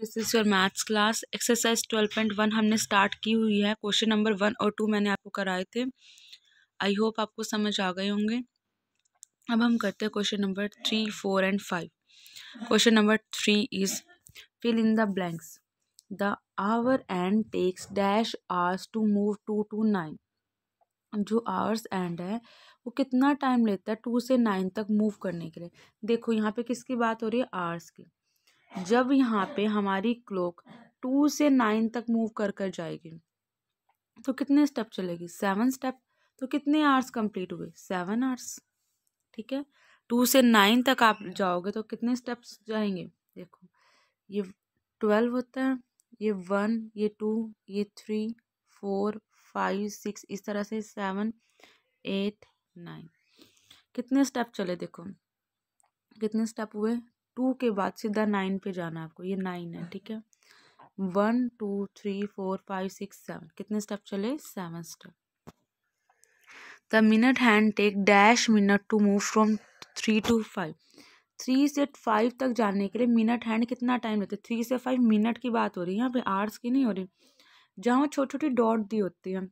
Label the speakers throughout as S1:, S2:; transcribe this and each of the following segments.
S1: this is your maths class exercise twelve point one हमने start की हुई है क्वेश्चन नंबर वन और टू मैंने आपको कराए थे आई होप आपको समझ आ गए होंगे अब हम करते हैं question number three four and five question number three is fill in the blanks the hour hand takes dash hours to move two to nine जो आवर्स एंड है वो कितना टाइम लेता है टू से नाइन तक मूव करने के लिए देखो यहाँ पे किसकी बात हो रही है आवर्स की जब यहाँ पे हमारी क्लोक टू से नाइन तक मूव कर कर जाएगी तो कितने स्टेप चलेगी सेवन स्टेप तो कितने आवर्स कंप्लीट हुए सेवन आवर्स ठीक है टू से नाइन तक आप जाओगे तो कितने स्टेप्स जाएंगे देखो ये ट्वेल्व होता है ये वन ये टू ये थ्री फोर फाइव सिक्स इस तरह से सेवन एट नाइन कितने स्टेप चले देखो कितने स्टेप हुए टू के बाद सीधा नाइन पे जाना है आपको ये नाइन है ठीक है one two three four five six seven कितने स्टेप चले seven step the minute hand takes dash minute to move from three to five three से फाइव तक जाने के लिए मिनट हैंड कितना टाइम लेते थ्री से फाइव मिनट की बात हो रही है यहाँ पे आर्ट्स की नहीं हो रही जहाँ छोटी छोटी डॉट दी होती है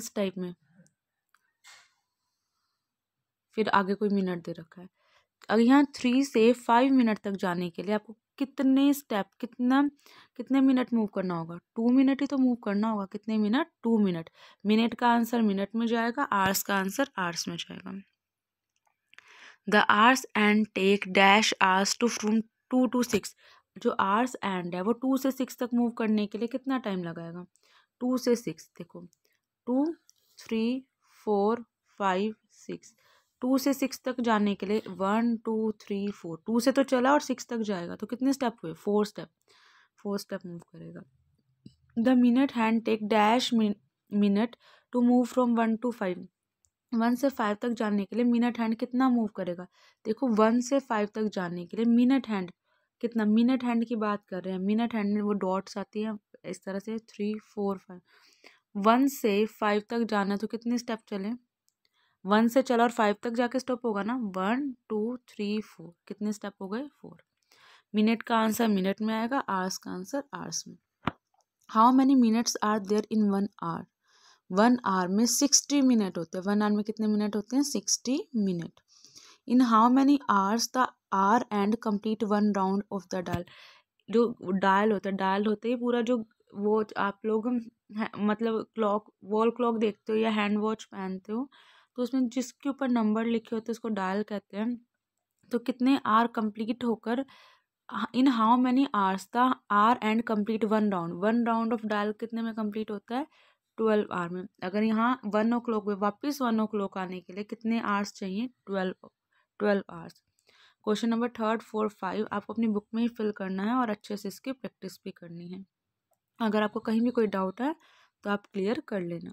S1: इस टाइप में फिर आगे कोई मिनट दे रखा है अब यहाँ थ्री से फाइव मिनट तक जाने के लिए आपको कितने स्टेप कितना कितने मिनट मूव करना होगा टू मिनट ही तो मूव करना होगा कितने मिनट टू मिनट मिनट का आंसर मिनट में जाएगा आर्स का आंसर आर्स में जाएगा the hours hand takes dash hours to from two to six जो आर्स एंड है वो टू से सिक्स तक मूव करने के लिए कितना टाइम लगाएगा टू से सिक्स देखो two three four five six two से सिक्स तक जाने के लिए one two three four two से तो चला और सिक्स तक जाएगा तो कितने स्टेप हुए four step four step move करेगा the minute hand takes dash minute to move from one to five one से फाइव तक जाने के लिए मिनट हैंड कितना मूव करेगा देखो वन से फाइव तक जाने के लिए मिनट हैंड कितना मिनट हैंड की बात कर रहे हैं मिनट हैंड में वो डॉट्स आती हैं इस तरह से थ्री फोर फाइव वन से फाइव तक जाना तो कितने स्टेप चलें वन से चला और फाइव तक जाके स्टॉप होगा ना वन टू थ्री फोर कितने स्टेप हो गए फोर मिनट का आंसर मिनट में आएगा आर्स का आंसर आर्स में how many minutes are there in one hour one hour में सिक्सटी मिनट होते हैं वन आवर में कितने मिनट होते हैं sixty minute in how many hours the hour hand complete one round of the dial जो dial होता है डायल होते ही पूरा जो वो आप लोग मतलब क्लॉक वॉल क्लॉक देखते हो या हैंड वॉच पहनते हो तो उसमें जिसके ऊपर नंबर लिखे होते हैं उसको डायल कहते हैं तो कितने आर कंप्लीट होकर हाँ, in how many hours the hour hand complete one round one round of dial कितने में कंप्लीट होता है ट्वेल्व आर में अगर यहाँ वन ओ क्लॉक में वापस वन ओ क्लॉक आने के लिए कितने आर्स चाहिए twelve twelve hours question number third four five आपको अपनी बुक में ही फिल करना है और अच्छे से इसकी प्रैक्टिस भी करनी है अगर आपको कहीं भी कोई डाउट है तो आप क्लियर कर लेना